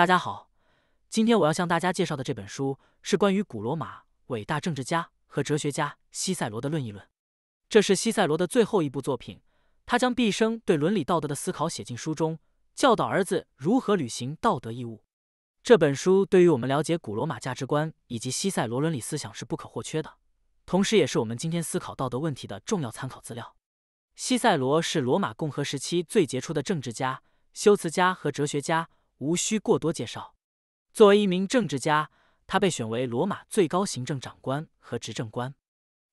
大家好，今天我要向大家介绍的这本书是关于古罗马伟大政治家和哲学家西塞罗的《论义论》。这是西塞罗的最后一部作品。他将毕生对伦理道德的思考写进书中，教导儿子如何履行道德义务。这本书对于我们了解古罗马价值观以及西塞罗伦理思想是不可或缺的，同时也是我们今天思考道德问题的重要参考资料。西塞罗是罗马共和时期最杰出的政治家、修辞家和哲学家。无需过多介绍。作为一名政治家，他被选为罗马最高行政长官和执政官，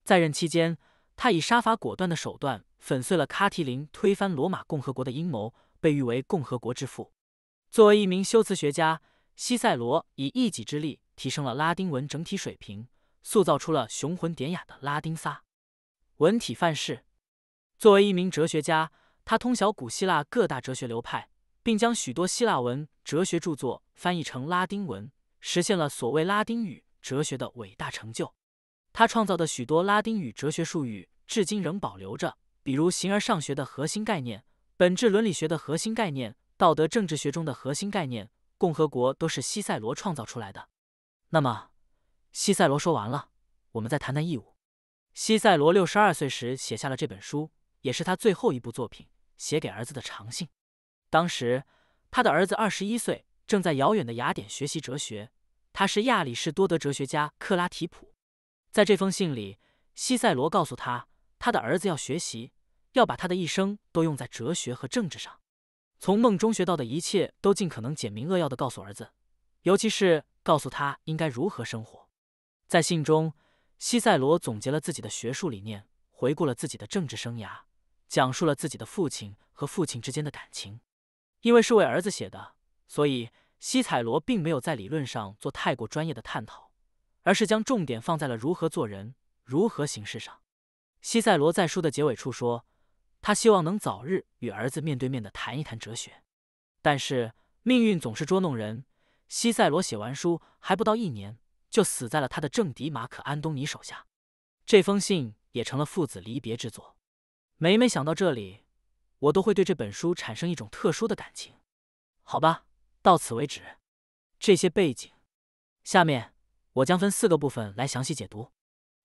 在任期间，他以杀伐果断的手段粉碎了卡提林推翻罗马共和国的阴谋，被誉为“共和国之父”。作为一名修辞学家，西塞罗以一己之力提升了拉丁文整体水平，塑造出了雄浑典雅的拉丁撒文体范式。作为一名哲学家，他通晓古希腊各大哲学流派。并将许多希腊文哲学著作翻译成拉丁文，实现了所谓拉丁语哲学的伟大成就。他创造的许多拉丁语哲学术语至今仍保留着，比如形而上学的核心概念、本质伦理学的核心概念、道德政治学中的核心概念、共和国都是西塞罗创造出来的。那么，西塞罗说完了，我们再谈谈义务。西塞罗六十二岁时写下了这本书，也是他最后一部作品，写给儿子的长信。当时，他的儿子二十一岁，正在遥远的雅典学习哲学。他是亚里士多德哲学家克拉提普。在这封信里，西塞罗告诉他，他的儿子要学习，要把他的一生都用在哲学和政治上。从梦中学到的一切，都尽可能简明扼要地告诉儿子，尤其是告诉他应该如何生活。在信中，西塞罗总结了自己的学术理念，回顾了自己的政治生涯，讲述了自己的父亲和父亲之间的感情。因为是为儿子写的，所以西塞罗并没有在理论上做太过专业的探讨，而是将重点放在了如何做人、如何行事上。西塞罗在书的结尾处说，他希望能早日与儿子面对面的谈一谈哲学。但是命运总是捉弄人，西塞罗写完书还不到一年，就死在了他的政敌马可·安东尼手下。这封信也成了父子离别之作。每每想到这里，我都会对这本书产生一种特殊的感情，好吧，到此为止。这些背景，下面我将分四个部分来详细解读。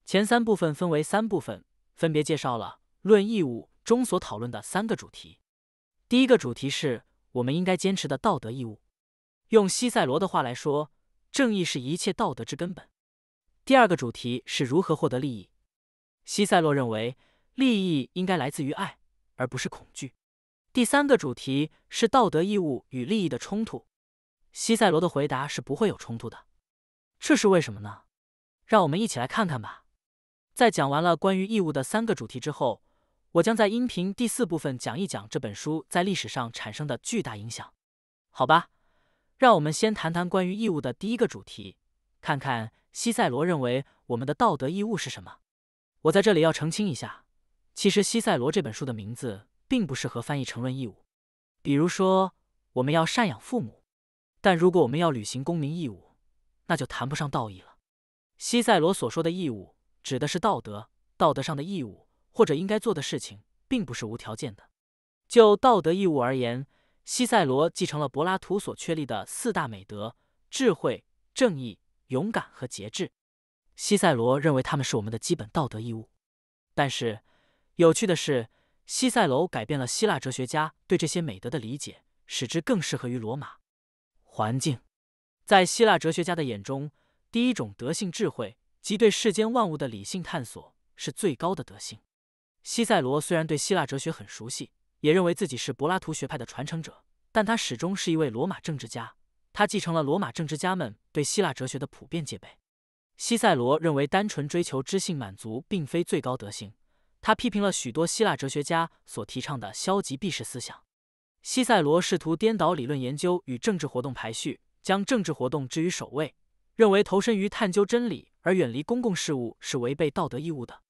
前三部分分为三部分，分别介绍了《论义务》中所讨论的三个主题。第一个主题是我们应该坚持的道德义务。用西塞罗的话来说，正义是一切道德之根本。第二个主题是如何获得利益。西塞罗认为，利益应该来自于爱。而不是恐惧。第三个主题是道德义务与利益的冲突。西塞罗的回答是不会有冲突的，这是为什么呢？让我们一起来看看吧。在讲完了关于义务的三个主题之后，我将在音频第四部分讲一讲这本书在历史上产生的巨大影响。好吧，让我们先谈谈关于义务的第一个主题，看看西塞罗认为我们的道德义务是什么。我在这里要澄清一下。其实，西塞罗这本书的名字并不适合翻译“成论义务”。比如说，我们要赡养父母，但如果我们要履行公民义务，那就谈不上道义了。西塞罗所说的义务，指的是道德、道德上的义务或者应该做的事情，并不是无条件的。就道德义务而言，西塞罗继承了柏拉图所确立的四大美德：智慧、正义、勇敢和节制。西塞罗认为他们是我们的基本道德义务，但是。有趣的是，西塞罗改变了希腊哲学家对这些美德的理解，使之更适合于罗马环境。在希腊哲学家的眼中，第一种德性——智慧，即对世间万物的理性探索，是最高的德性。西塞罗虽然对希腊哲学很熟悉，也认为自己是柏拉图学派的传承者，但他始终是一位罗马政治家。他继承了罗马政治家们对希腊哲学的普遍戒备。西塞罗认为，单纯追求知性满足并非最高德性。他批评了许多希腊哲学家所提倡的消极避世思想。西塞罗试图颠倒理论研究与政治活动排序，将政治活动置于首位，认为投身于探究真理而远离公共事务是违背道德义务的。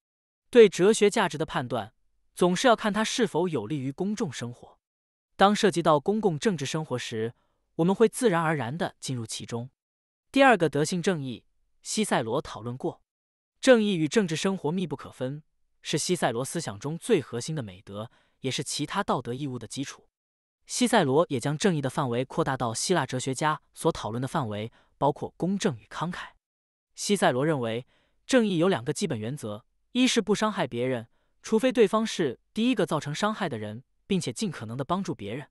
对哲学价值的判断，总是要看它是否有利于公众生活。当涉及到公共政治生活时，我们会自然而然地进入其中。第二个德性正义，西塞罗讨论过，正义与政治生活密不可分。是西塞罗思想中最核心的美德，也是其他道德义务的基础。西塞罗也将正义的范围扩大到希腊哲学家所讨论的范围，包括公正与慷慨。西塞罗认为，正义有两个基本原则：一是不伤害别人，除非对方是第一个造成伤害的人，并且尽可能的帮助别人；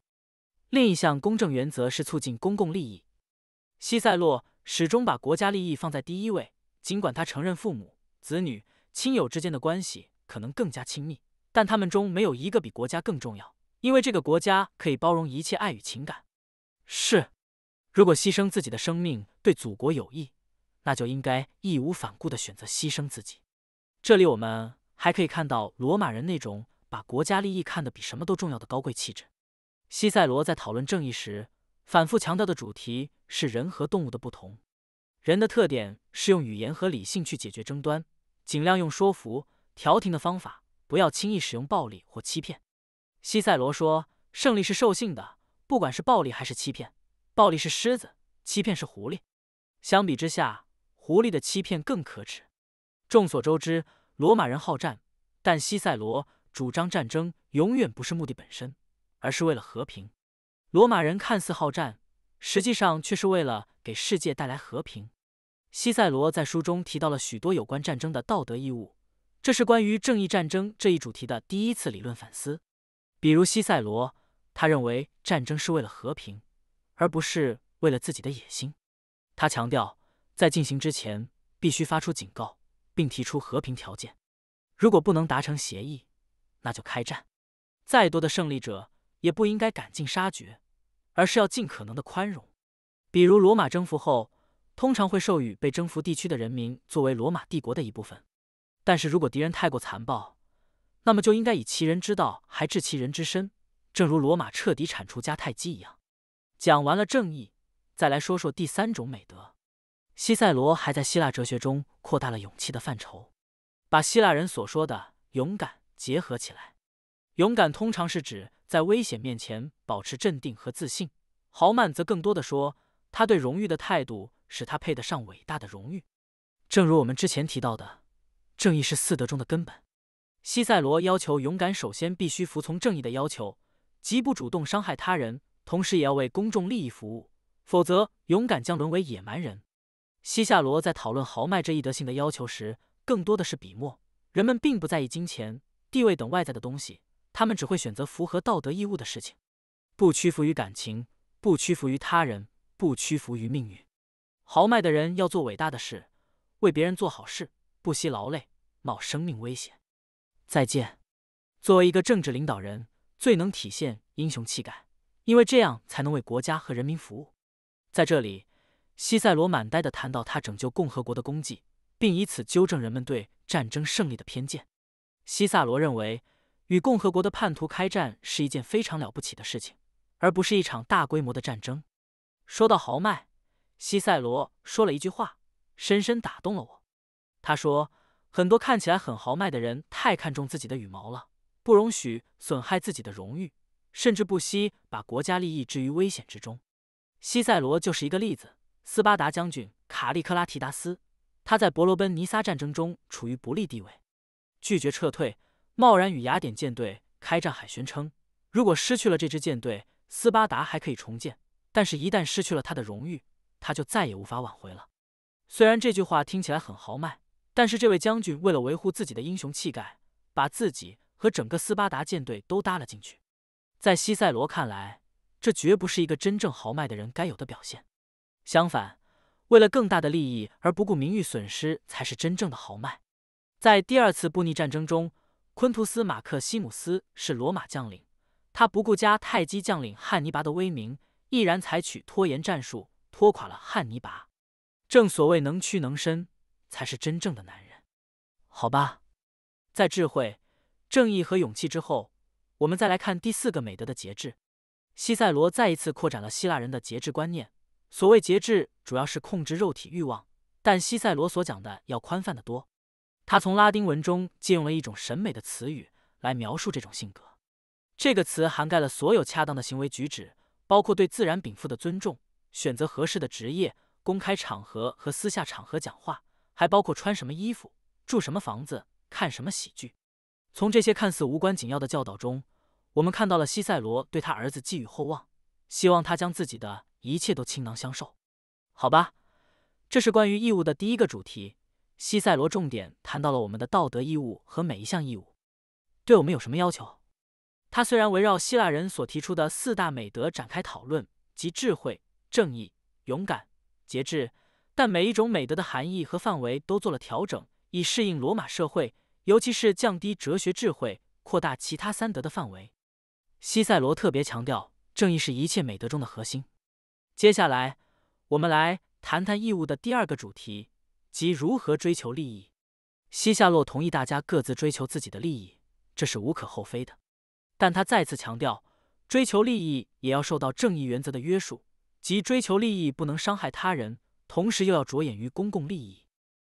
另一项公正原则是促进公共利益。西塞罗始终把国家利益放在第一位，尽管他承认父、母、子女、亲友之间的关系。可能更加亲密，但他们中没有一个比国家更重要，因为这个国家可以包容一切爱与情感。是，如果牺牲自己的生命对祖国有益，那就应该义无反顾地选择牺牲自己。这里我们还可以看到罗马人那种把国家利益看得比什么都重要的高贵气质。西塞罗在讨论正义时，反复强调的主题是人和动物的不同。人的特点是用语言和理性去解决争端，尽量用说服。调停的方法，不要轻易使用暴力或欺骗。西塞罗说：“胜利是兽性的，不管是暴力还是欺骗，暴力是狮子，欺骗是狐狸。相比之下，狐狸的欺骗更可耻。”众所周知，罗马人好战，但西塞罗主张战争永远不是目的本身，而是为了和平。罗马人看似好战，实际上却是为了给世界带来和平。西塞罗在书中提到了许多有关战争的道德义务。这是关于正义战争这一主题的第一次理论反思。比如西塞罗，他认为战争是为了和平，而不是为了自己的野心。他强调，在进行之前必须发出警告，并提出和平条件。如果不能达成协议，那就开战。再多的胜利者也不应该赶尽杀绝，而是要尽可能的宽容。比如罗马征服后，通常会授予被征服地区的人民作为罗马帝国的一部分。但是如果敌人太过残暴，那么就应该以其人之道还治其人之身，正如罗马彻底铲除迦太基一样。讲完了正义，再来说说第三种美德。西塞罗还在希腊哲学中扩大了勇气的范畴，把希腊人所说的勇敢结合起来。勇敢通常是指在危险面前保持镇定和自信，豪迈则更多的说他对荣誉的态度使他配得上伟大的荣誉。正如我们之前提到的。正义是四德中的根本。西塞罗要求勇敢，首先必须服从正义的要求，即不主动伤害他人，同时也要为公众利益服务，否则勇敢将沦为野蛮人。西夏罗在讨论豪迈这一德性的要求时，更多的是笔墨。人们并不在意金钱、地位等外在的东西，他们只会选择符合道德义务的事情，不屈服于感情，不屈服于他人，不屈服于命运。豪迈的人要做伟大的事，为别人做好事。不惜劳累，冒生命危险。再见。作为一个政治领导人，最能体现英雄气概，因为这样才能为国家和人民服务。在这里，西塞罗满呆的谈到他拯救共和国的功绩，并以此纠正人们对战争胜利的偏见。西塞罗认为，与共和国的叛徒开战是一件非常了不起的事情，而不是一场大规模的战争。说到豪迈，西塞罗说了一句话，深深打动了我。他说：“很多看起来很豪迈的人太看重自己的羽毛了，不容许损害自己的荣誉，甚至不惜把国家利益置于危险之中。西塞罗就是一个例子。斯巴达将军卡利克拉提达斯，他在伯罗奔尼撒战争中处于不利地位，拒绝撤退，贸然与雅典舰队开战，海宣称如果失去了这支舰队，斯巴达还可以重建，但是一旦失去了他的荣誉，他就再也无法挽回了。虽然这句话听起来很豪迈。”但是这位将军为了维护自己的英雄气概，把自己和整个斯巴达舰队都搭了进去。在西塞罗看来，这绝不是一个真正豪迈的人该有的表现。相反，为了更大的利益而不顾名誉损失，才是真正的豪迈。在第二次布匿战争中，昆图斯·马克西姆斯是罗马将领，他不顾加泰基将领汉尼拔的威名，毅然采取拖延战术，拖垮了汉尼拔。正所谓能屈能伸。才是真正的男人，好吧。在智慧、正义和勇气之后，我们再来看第四个美德的节制。西塞罗再一次扩展了希腊人的节制观念。所谓节制，主要是控制肉体欲望，但西塞罗所讲的要宽泛得多。他从拉丁文中借用了一种审美的词语来描述这种性格，这个词涵盖了所有恰当的行为举止，包括对自然禀赋的尊重、选择合适的职业、公开场合和私下场合讲话。还包括穿什么衣服、住什么房子、看什么喜剧。从这些看似无关紧要的教导中，我们看到了西塞罗对他儿子寄予厚望，希望他将自己的一切都倾囊相授。好吧，这是关于义务的第一个主题。西塞罗重点谈到了我们的道德义务和每一项义务，对我们有什么要求？他虽然围绕希腊人所提出的四大美德展开讨论，即智慧、正义、勇敢、节制。但每一种美德的含义和范围都做了调整，以适应罗马社会，尤其是降低哲学智慧，扩大其他三德的范围。西塞罗特别强调，正义是一切美德中的核心。接下来，我们来谈谈义务的第二个主题，即如何追求利益。西夏洛同意大家各自追求自己的利益，这是无可厚非的。但他再次强调，追求利益也要受到正义原则的约束，即追求利益不能伤害他人。同时，又要着眼于公共利益。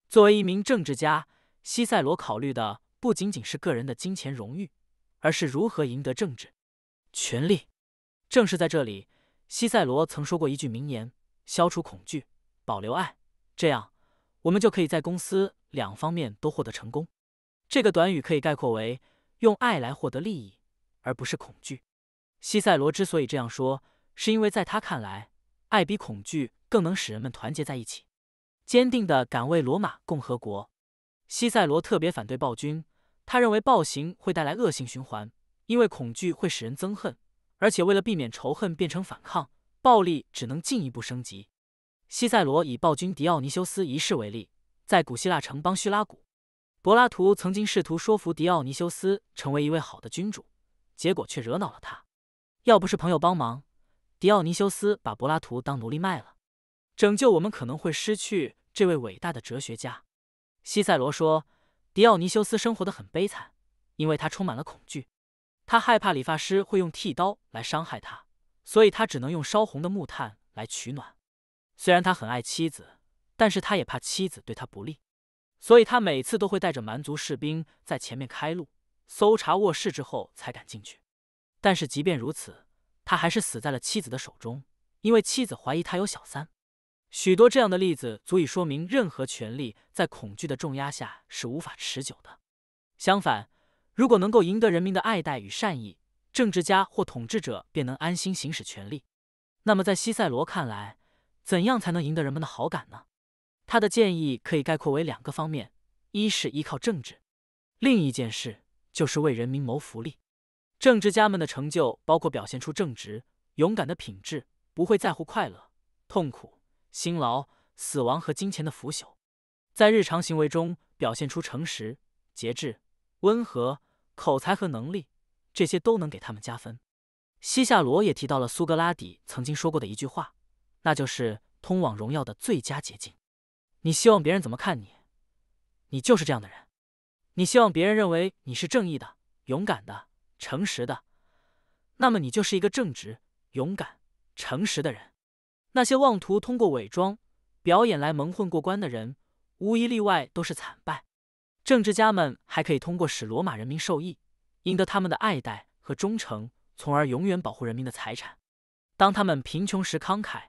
作为一名政治家，西塞罗考虑的不仅仅是个人的金钱荣誉，而是如何赢得政治权力。正是在这里，西塞罗曾说过一句名言：“消除恐惧，保留爱，这样我们就可以在公司两方面都获得成功。”这个短语可以概括为用爱来获得利益，而不是恐惧。西塞罗之所以这样说，是因为在他看来。爱比恐惧更能使人们团结在一起。坚定的敢为罗马共和国。西塞罗特别反对暴君，他认为暴行会带来恶性循环，因为恐惧会使人憎恨，而且为了避免仇恨变成反抗，暴力只能进一步升级。西塞罗以暴君迪奥尼修斯一世为例，在古希腊城邦叙拉古，柏拉图曾经试图说服迪奥尼修斯成为一位好的君主，结果却惹恼了他。要不是朋友帮忙。迪奥尼修斯把柏拉图当奴隶卖了，拯救我们可能会失去这位伟大的哲学家。西塞罗说，迪奥尼修斯生活的很悲惨，因为他充满了恐惧，他害怕理发师会用剃刀来伤害他，所以他只能用烧红的木炭来取暖。虽然他很爱妻子，但是他也怕妻子对他不利，所以他每次都会带着蛮族士兵在前面开路，搜查卧室之后才敢进去。但是即便如此。他还是死在了妻子的手中，因为妻子怀疑他有小三。许多这样的例子足以说明，任何权力在恐惧的重压下是无法持久的。相反，如果能够赢得人民的爱戴与善意，政治家或统治者便能安心行使权力。那么，在西塞罗看来，怎样才能赢得人们的好感呢？他的建议可以概括为两个方面：一是依靠政治，另一件事就是为人民谋福利。政治家们的成就包括表现出正直、勇敢的品质，不会在乎快乐、痛苦、辛劳、死亡和金钱的腐朽；在日常行为中表现出诚实、节制、温和、口才和能力，这些都能给他们加分。西夏罗也提到了苏格拉底曾经说过的一句话，那就是通往荣耀的最佳捷径：你希望别人怎么看你，你就是这样的人；你希望别人认为你是正义的、勇敢的。诚实的，那么你就是一个正直、勇敢、诚实的人。那些妄图通过伪装表演来蒙混过关的人，无一例外都是惨败。政治家们还可以通过使罗马人民受益，赢得他们的爱戴和忠诚，从而永远保护人民的财产。当他们贫穷时慷慨，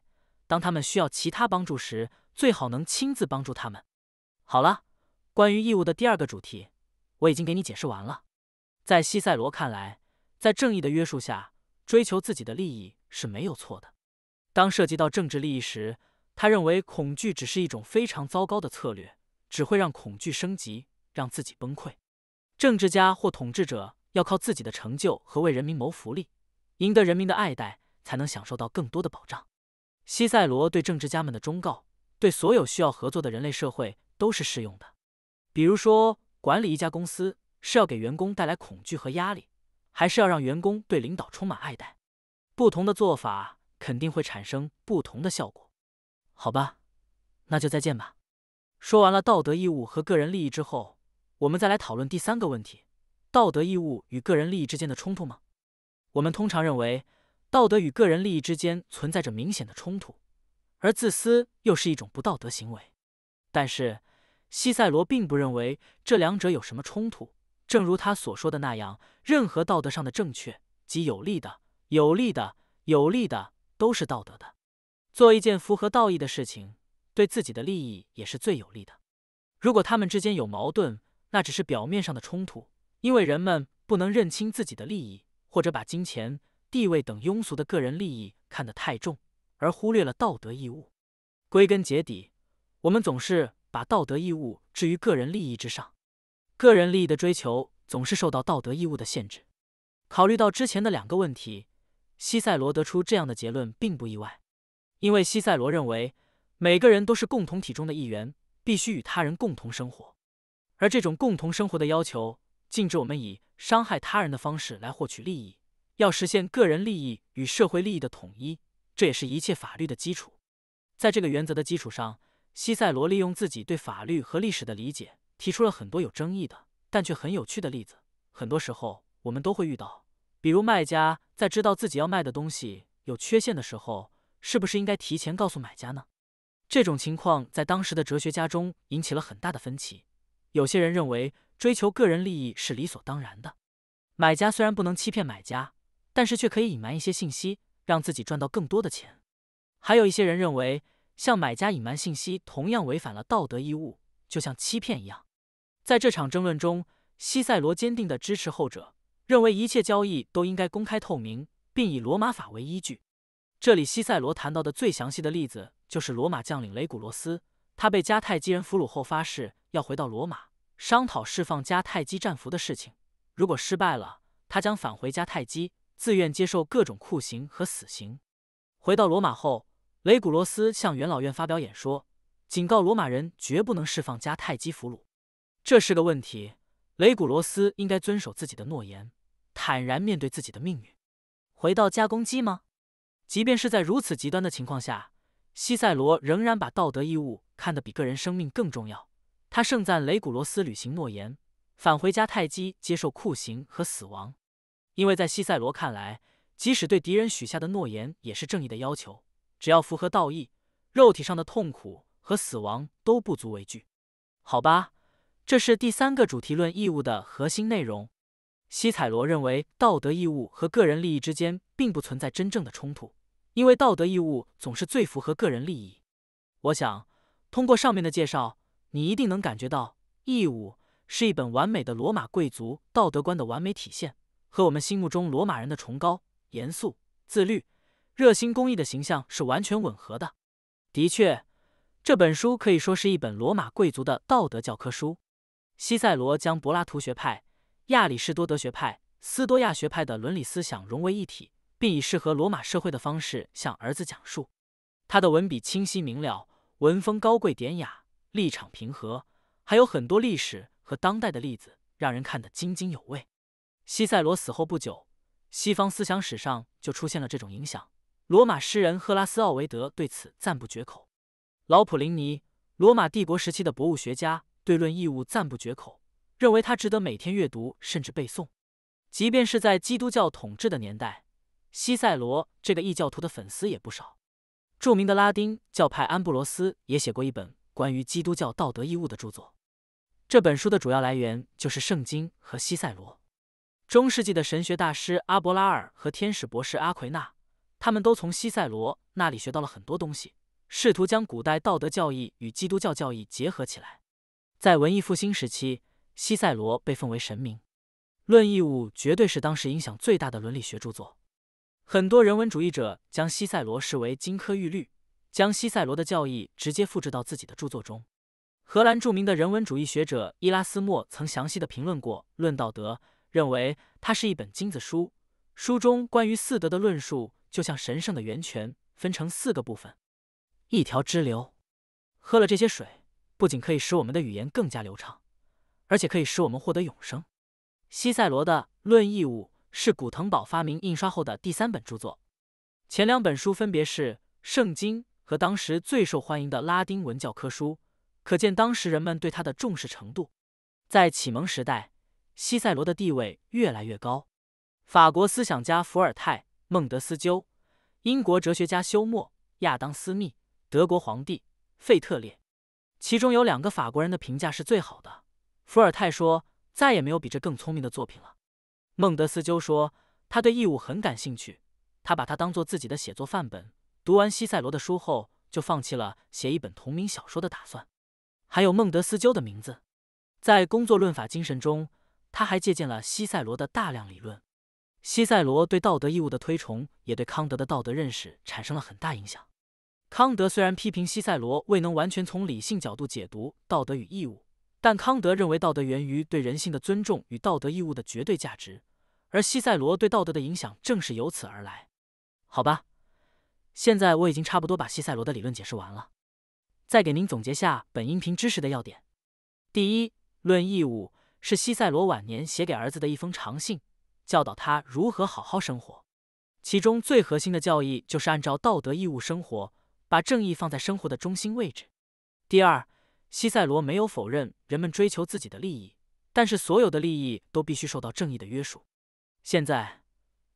当他们需要其他帮助时，最好能亲自帮助他们。好了，关于义务的第二个主题，我已经给你解释完了。在西塞罗看来，在正义的约束下追求自己的利益是没有错的。当涉及到政治利益时，他认为恐惧只是一种非常糟糕的策略，只会让恐惧升级，让自己崩溃。政治家或统治者要靠自己的成就和为人民谋福利，赢得人民的爱戴，才能享受到更多的保障。西塞罗对政治家们的忠告，对所有需要合作的人类社会都是适用的。比如说，管理一家公司。是要给员工带来恐惧和压力，还是要让员工对领导充满爱戴？不同的做法肯定会产生不同的效果。好吧，那就再见吧。说完了道德义务和个人利益之后，我们再来讨论第三个问题：道德义务与个人利益之间的冲突吗？我们通常认为道德与个人利益之间存在着明显的冲突，而自私又是一种不道德行为。但是西塞罗并不认为这两者有什么冲突。正如他所说的那样，任何道德上的正确及有利的、有利的、有利的，都是道德的。做一件符合道义的事情，对自己的利益也是最有利的。如果他们之间有矛盾，那只是表面上的冲突，因为人们不能认清自己的利益，或者把金钱、地位等庸俗的个人利益看得太重，而忽略了道德义务。归根结底，我们总是把道德义务置于个人利益之上。个人利益的追求总是受到道德义务的限制。考虑到之前的两个问题，西塞罗得出这样的结论并不意外，因为西塞罗认为每个人都是共同体中的一员，必须与他人共同生活。而这种共同生活的要求，禁止我们以伤害他人的方式来获取利益。要实现个人利益与社会利益的统一，这也是一切法律的基础。在这个原则的基础上，西塞罗利用自己对法律和历史的理解。提出了很多有争议的，但却很有趣的例子。很多时候我们都会遇到，比如卖家在知道自己要卖的东西有缺陷的时候，是不是应该提前告诉买家呢？这种情况在当时的哲学家中引起了很大的分歧。有些人认为追求个人利益是理所当然的，买家虽然不能欺骗买家，但是却可以隐瞒一些信息，让自己赚到更多的钱。还有一些人认为，向买家隐瞒信息同样违反了道德义务，就像欺骗一样。在这场争论中，西塞罗坚定地支持后者，认为一切交易都应该公开透明，并以罗马法为依据。这里，西塞罗谈到的最详细的例子就是罗马将领雷古罗斯。他被迦太基人俘虏后，发誓要回到罗马，商讨释放迦太基战俘的事情。如果失败了，他将返回迦太基，自愿接受各种酷刑和死刑。回到罗马后，雷古罗斯向元老院发表演说，警告罗马人绝不能释放迦太基俘虏。这是个问题。雷古罗斯应该遵守自己的诺言，坦然面对自己的命运。回到加攻击吗？即便是在如此极端的情况下，西塞罗仍然把道德义务看得比个人生命更重要。他盛赞雷古罗斯履行诺言，返回迦太基接受酷刑和死亡，因为在西塞罗看来，即使对敌人许下的诺言也是正义的要求。只要符合道义，肉体上的痛苦和死亡都不足为惧。好吧。这是第三个主题论义务的核心内容。西采罗认为，道德义务和个人利益之间并不存在真正的冲突，因为道德义务总是最符合个人利益。我想通过上面的介绍，你一定能感觉到，义务是一本完美的罗马贵族道德观的完美体现，和我们心目中罗马人的崇高、严肃、自律、热心公益的形象是完全吻合的。的确，这本书可以说是一本罗马贵族的道德教科书。西塞罗将柏拉图学派、亚里士多德学派、斯多亚学派的伦理思想融为一体，并以适合罗马社会的方式向儿子讲述。他的文笔清晰明了，文风高贵典雅，立场平和，还有很多历史和当代的例子，让人看得津津有味。西塞罗死后不久，西方思想史上就出现了这种影响。罗马诗人赫拉斯、奥维德对此赞不绝口。老普林尼，罗马帝国时期的博物学家。对论义务赞不绝口，认为他值得每天阅读甚至背诵。即便是在基督教统治的年代，西塞罗这个异教徒的粉丝也不少。著名的拉丁教派安布罗斯也写过一本关于基督教道德义务的著作。这本书的主要来源就是《圣经》和西塞罗。中世纪的神学大师阿伯拉尔和天使博士阿奎纳，他们都从西塞罗那里学到了很多东西，试图将古代道德教义与基督教教义结合起来。在文艺复兴时期，西塞罗被奉为神明，《论义务》绝对是当时影响最大的伦理学著作。很多人文主义者将西塞罗视为金科玉律，将西塞罗的教义直接复制到自己的著作中。荷兰著名的人文主义学者伊拉斯莫曾详细的评论过《论道德》，认为它是一本金子书。书中关于四德的论述就像神圣的源泉，分成四个部分，一条支流，喝了这些水。不仅可以使我们的语言更加流畅，而且可以使我们获得永生。西塞罗的《论义务》是古腾堡发明印刷后的第三本著作，前两本书分别是《圣经》和当时最受欢迎的拉丁文教科书，可见当时人们对他的重视程度。在启蒙时代，西塞罗的地位越来越高。法国思想家伏尔泰、孟德斯鸠，英国哲学家休谟、亚当·斯密，德国皇帝费特烈。其中有两个法国人的评价是最好的。伏尔泰说：“再也没有比这更聪明的作品了。”孟德斯鸠说：“他对义务很感兴趣，他把它当做自己的写作范本。读完西塞罗的书后，就放弃了写一本同名小说的打算。”还有孟德斯鸠的名字，在《工作论法精神》中，他还借鉴了西塞罗的大量理论。西塞罗对道德义务的推崇，也对康德的道德认识产生了很大影响。康德虽然批评西塞罗未能完全从理性角度解读道德与义务，但康德认为道德源于对人性的尊重与道德义务的绝对价值，而西塞罗对道德的影响正是由此而来。好吧，现在我已经差不多把西塞罗的理论解释完了，再给您总结下本音频知识的要点：第一，《论义务》是西塞罗晚年写给儿子的一封长信，教导他如何好好生活，其中最核心的教义就是按照道德义务生活。把正义放在生活的中心位置。第二，西塞罗没有否认人们追求自己的利益，但是所有的利益都必须受到正义的约束。现在，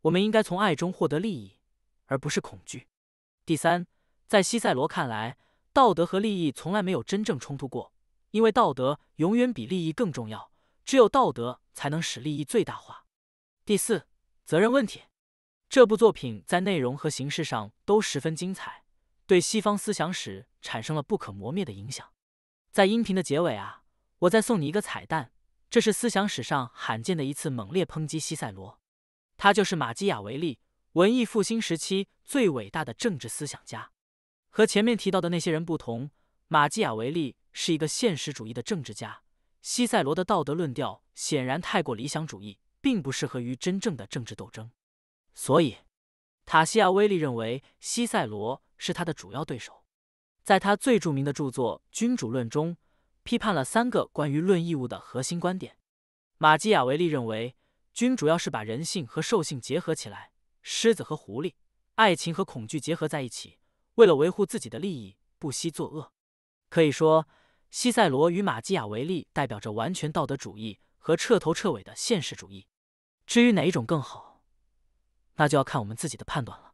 我们应该从爱中获得利益，而不是恐惧。第三，在西塞罗看来，道德和利益从来没有真正冲突过，因为道德永远比利益更重要，只有道德才能使利益最大化。第四，责任问题。这部作品在内容和形式上都十分精彩。对西方思想史产生了不可磨灭的影响。在音频的结尾啊，我再送你一个彩蛋，这是思想史上罕见的一次猛烈抨击西塞罗。他就是马基雅维利，文艺复兴时期最伟大的政治思想家。和前面提到的那些人不同，马基雅维利是一个现实主义的政治家。西塞罗的道德论调显然太过理想主义，并不适合于真正的政治斗争。所以，塔西亚威利认为西塞罗。是他的主要对手，在他最著名的著作《君主论》中，批判了三个关于论义务的核心观点。马基雅维利认为，君主要是把人性和兽性结合起来，狮子和狐狸，爱情和恐惧结合在一起，为了维护自己的利益不惜作恶。可以说，西塞罗与马基雅维利代表着完全道德主义和彻头彻尾的现实主义。至于哪一种更好，那就要看我们自己的判断了。